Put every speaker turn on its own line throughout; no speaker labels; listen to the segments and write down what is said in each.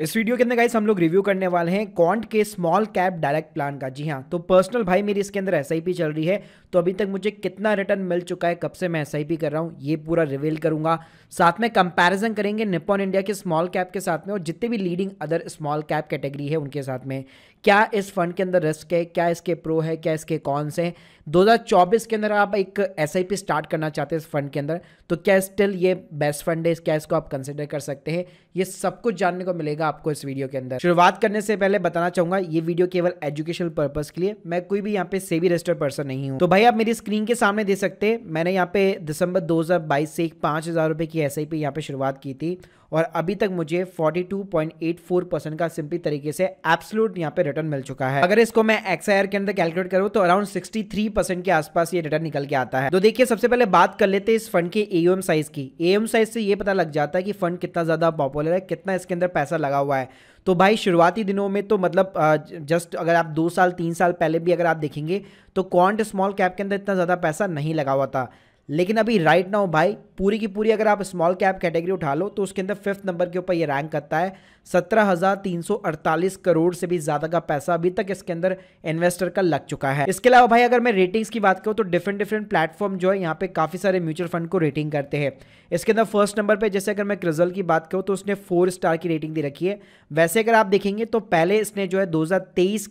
इस वीडियो के अंदर गाइस हम लोग रिव्यू करने वाले हैं कॉन्ट के स्मॉल कैप डायरेक्ट प्लान का जी हाँ तो पर्सनल भाई मेरी इसके अंदर एस चल रही है तो अभी तक मुझे कितना रिटर्न मिल चुका है कब से मैं एस कर रहा हूँ ये पूरा रिवील करूंगा साथ में कंपैरिजन करेंगे निपॉन इंडिया के स्मॉल कैप के साथ में और जितने भी leading other small cap category है उनके साथ में क्या इस फंड के अंदर रिस्क है क्या इसके प्रो है क्या इसके कॉन्स हैं चौबीस के अंदर आप एक एस स्टार्ट करना चाहते हैं इस फंड के अंदर तो क्या स्टिल ये बेस्ट फंड है क्या इसको आप कंसिडर कर सकते हैं ये सब कुछ जानने को मिलेगा मिलेगा आपको इस वीडियो के अंदर शुरुआत करने से पहले बताना चाहूंगा ये वीडियो केवल एजुकेशन पर्पज के लिए मैं कोई भी यहाँ पे सेवी रजिस्टर्ड पर्सन नहीं हूँ तो भाई आप मेरी स्क्रीन के सामने दे सकते हैं मैंने यहाँ पे दिसंबर दो से एक पांच हज़ार रुपए की एस आई पी यहाँ पे शुरुआत की थी और अभी तक मुझे 42.84 परसेंट का सिंपली तरीके से एब्सोल्यूट यहाँ पे रिटर्न मिल चुका है अगर इसको मैं एक्स के अंदर कैलकुलेट करूँ तो अराउंड 63 परसेंट के आसपास ये रिटर्न निकल के आता है तो देखिए सबसे पहले बात कर लेते हैं इस फंड के एम साइज की एम साइज से ये पता लग जाता है कि फंड कितना ज्यादा पॉपुलर है कितना इसके अंदर पैसा लगा लगा हुआ है तो भाई शुरुआती दिनों में तो मतलब जस्ट अगर आप दो साल तीन साल पहले भी अगर आप देखेंगे तो क्वांट स्मॉल कैप के अंदर इतना ज़्यादा पैसा नहीं लगा हुआ था लेकिन अभी राइट नाउ भाई पूरी की पूरी अगर आप स्मॉल कैप कैटेगरी उठा लो तो उसके अंदर फिफ्थ नंबर के ऊपर ये रैंक करता है सत्रह हज़ार तीन सौ अड़तालीस करोड़ से भी ज़्यादा का पैसा अभी तक इसके अंदर इन्वेस्टर का लग चुका है इसके अलावा भाई अगर मैं रेटिंग्स की बात करूँ तो डिफरेंट डिफरेंट प्लेटफॉर्म जो है यहाँ पे काफ़ी सारे म्यूचुअल फंड को रेटिंग करते हैं इसके अंदर फर्स्ट नंबर पर जैसे अगर मैं क्रिजल की बात करूँ तो उसने फोर स्टार की रेटिंग दी रखी है वैसे अगर आप देखेंगे तो पहले इसने जो है दो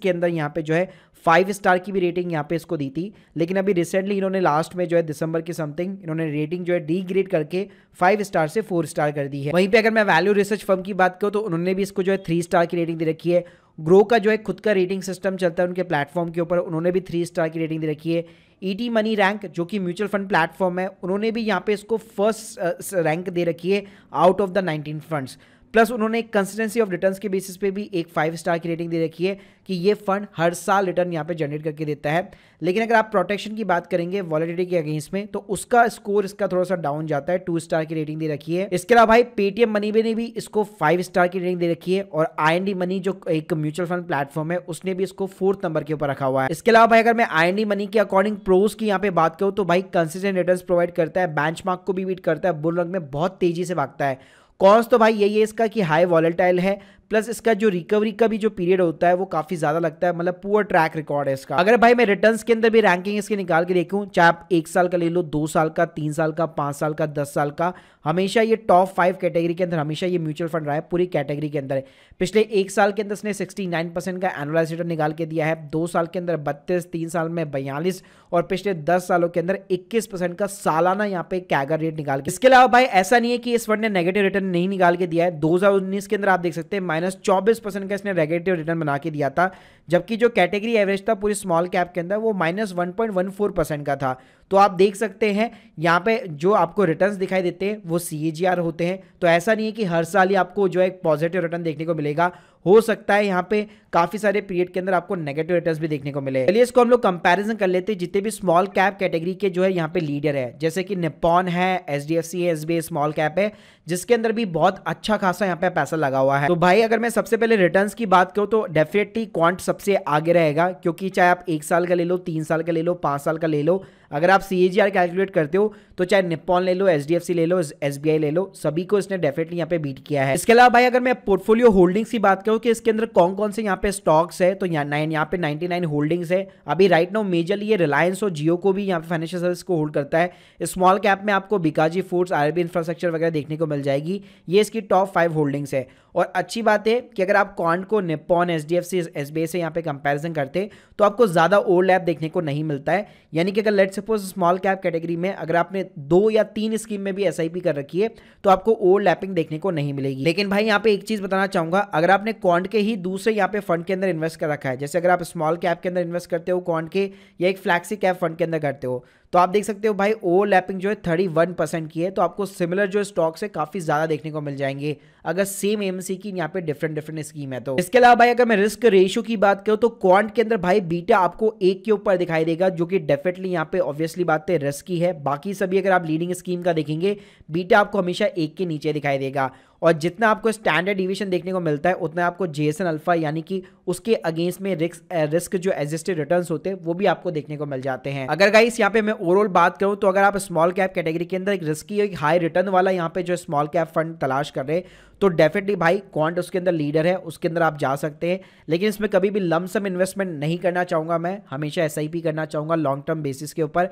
के अंदर यहाँ पे जो है फाइव स्टार की भी रेटिंग यहाँ पे इसको दी थी लेकिन अभी रिसेंटली इन्होंने लास्ट में जो है दिसंबर के समथिंग इन्होंने रेटिंग जो है डी ग्रेड करके फाइव स्टार से फोर स्टार कर दी है वहीं पे अगर मैं वैल्यू रिसर्च फर्म की बात करूँ तो उन्होंने भी इसको जो है थ्री स्टार की रेटिंग दे रखी है ग्रो का जो है खुद का रेटिंग सिस्टम चलता है उनके प्लेटफॉर्म के ऊपर उन्होंने भी थ्री स्टार की रेटिंग दे रखी है ईटी मनी रैंक जो कि म्यूचुअल फंड प्लेटफॉर्म है उन्होंने भी यहाँ पे इसको फर्स्ट रैंक uh, दे रखी है out of the nineteen funds plus उन्होंने कंसिस्टेंसी ऑफ रिटर्न्स के बेसिस पे भी एक फाइव स्टार की रेटिंग दे रखी है कि ये फंड हर साल रिटर्न यहाँ पे जनरेट करके देता है लेकिन अगर आप प्रोटेक्शन की बात करेंगे वॉलिडिटी के अगेंस्ट में तो उसका स्कोर इसका थोड़ा सा डाउन जाता है टू स्टार की रेटिंग दे रखी है इसके अलावा भाई पेटीएम मनी ने भी इसको फाइव स्टार की रेटिंग दे रखी है और आई मनी जो एक म्यूचुअल फंड प्लेटफॉर्म है उसने भी इसको फोर्थ नंबर के ऊपर रखा हुआ है इसके अलावा भाई अगर मैं आई मनी के अकॉर्डिंग प्रोज की यहाँ पे बात करूँ तो भाई कंसिस्टेंट रिटर्न प्रोवाइड करता है बेंच को भी बीट करता है बुल रंग में बहुत तेजी से भागता है कॉन्स तो भाई यही है इसका कि हाई वॉलेटाइल है प्लस इसका जो रिकवरी का भी जो पीरियड होता है वो काफी ज्यादा लगता है मतलब पुअर ट्रैक रिकॉर्ड है इसका अगर भाई मैं रिटर्न के अंदर भी रैंकिंग इसके निकाल के देखूँ चाहे आप एक साल का ले लो दो साल का तीन साल का पांच साल का दस साल का हमेशा ये टॉप फाइव कैटेगरी के अंदर हमेशा ये म्यूचुअल फंड रहा है पूरी कैटेगरी के अंदर पिछले एक साल के अंदर इसने सिक्सटी का एनुअलाइज रिटर्न निकाल के दिया है दो साल के अंदर बत्तीस तीन साल में बयालीस और पिछले दस सालों के अंदर इक्कीस का सालाना यहाँ पे कैगर रेट निकाल के इसके अलावा भाई ऐसा नहीं है कि इस फंड ने नेगेटिव रिटर्न नहीं निकाल के दिया है दो के अंदर आप देख सकते हैं माइनस चौबीस परसेंट का इसने नेगेटिव रिटर्न बना के दिया था जबकि जो कैटेगरी एवरेज था पूरी स्मॉल कैप के अंदर वो minus one point one four percent का था तो आप देख सकते हैं यहाँ पे जो आपको रिटर्न्स दिखाई देते हैं वो सी होते हैं तो ऐसा नहीं है कि हर साल ही आपको जो है पॉजिटिव रिटर्न देखने को मिलेगा हो सकता है यहाँ पे काफी सारे पीरियड के अंदर आपको नेगेटिव रिटर्न्स भी देखने को मिले चलिए इसको हम लोग कंपैरिजन कर लेते हैं जितने भी स्मॉल कैप कैटेगरी के जो है यहाँ पे लीडर है जैसे कि निपॉन है एच डी एफ सी है एस बी स्मॉल कैप है जिसके अंदर भी बहुत अच्छा खासा यहाँ पे पैसा लगा हुआ है तो भाई अगर मैं सबसे पहले रिटर्न की बात करूँ तो डेफिनेटली क्वांट सबसे आगे रहेगा क्योंकि चाहे आप एक साल का ले लो तीन साल का ले लो पांच साल का ले लो अगर आप सी कैलकुलेट करते हो तो चाहे निप्पॉन ले लो एच ले लो एस ले लो सभी को इसने डेफिनेटली यहाँ पे बीट किया है इसके अलावा भाई अगर मैं पोर्टफोलियो होल्डिंग्स की बात करूँ कि इसके अंदर कौन कौन से यहाँ पे स्टॉक्स है तो यहाँ नाइन यहाँ पे नाइन होल्डिंग्स है अभी राइट नाउ मेजरली ये रिलायंस और जियो को भी यहाँ पे फाइनेंशियल सर्विस को होल्ड करता है स्मॉल कैप में आपको बिकाजी फूड्स आरबी इंफ्रास्ट्रक्चर वगैरह देखने को मिल जाएगी ये इसकी टॉप फाइव होल्डिंग्स है और अच्छी बात है कि अगर आप कॉन्ट को Nippon H D F C S B I से यहाँ पे कंपेरिजन करते तो आपको ज़्यादा ओल्ड ऐप देखने को नहीं मिलता है यानी कि अगर let's suppose small cap category में अगर आपने दो या तीन स्कीम में भी एस कर रखी है तो आपको ओवरलैपिंग देखने को नहीं मिलेगी लेकिन भाई यहाँ पे एक चीज बताना चाहूंगा अगर आपने क्वांट के ही दूसरे यहाँ पे फंड के अंदर इन्वेस्ट कर रखा है जैसे अगर आप स्मॉल कैप के अंदर इन्वेस्ट करते हो क्वांट के या एक फ्लैक्सी कैप फंड के अंदर करते हो तो आप देख सकते हो भाई ओवरलैपिंग जो है थर्टी वन परसेंट की है तो आपको सिमिलर जो स्टॉक्स है काफ़ी ज़्यादा देखने को मिल जाएंगे अगर सेम एमसी की यहाँ पे डिफरेंट डिफरेंट स्कीम है तो इसके अलावा भाई अगर मैं रिस्क रेशियो की बात करूँ तो क्वांट के अंदर भाई बीटा आपको एक के ऊपर दिखाई देगा जो कि डेफिनेटली यहाँ पे ऑब्वियसली बात है रिस्क की है बाकी सभी अगर आप लीडिंग स्कीम का देखेंगे बीटा आपको हमेशा एक के नीचे दिखाई देगा और जितना आपको स्टैंडर्ड डिविशन देखने को मिलता है उतना आपको जे अल्फ़ा यानी कि उसके अगेंस्ट में रिस्क रिस्क जो एजिस्टेड रिटर्न होते हैं वो भी आपको देखने को मिल जाते हैं अगर गाइस यहाँ पे मैं ओवरऑल बात करूँ तो अगर आप स्मॉल कैप कैटेगरी के अंदर एक रिस्की एक हाई रिटर्न वाला यहाँ पे जो स्मॉल कैप फंड तलाश कर रहे हैं तो डेफिनेटली भाई क्वांट उसके अंदर लीडर है उसके अंदर आप जा सकते हैं लेकिन इसमें कभी भी लमसम इन्वेस्टमेंट नहीं करना चाहूंगा मैं हमेशा एस करना चाहूंगा लॉन्ग टर्म बेसिस के ऊपर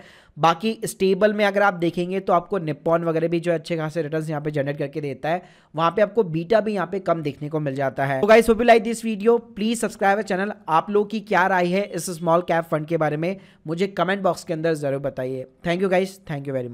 बाकी स्टेबल में अगर आप देखेंगे तो आपको निपॉन वगैरह भी जो अच्छे खासे रिटर्न यहाँ पे जनरेट करके देता है वहां पे आपको बीटा भी यहाँ पे कम देखने को मिल जाता है तो guys hope you like this video please subscribe है चैनल आप लोग की क्या राय है इस स्मॉल कैप फंड के बारे में मुझे कमेंट बॉक्स के अंदर जरूर बताइए thank you guys thank you very much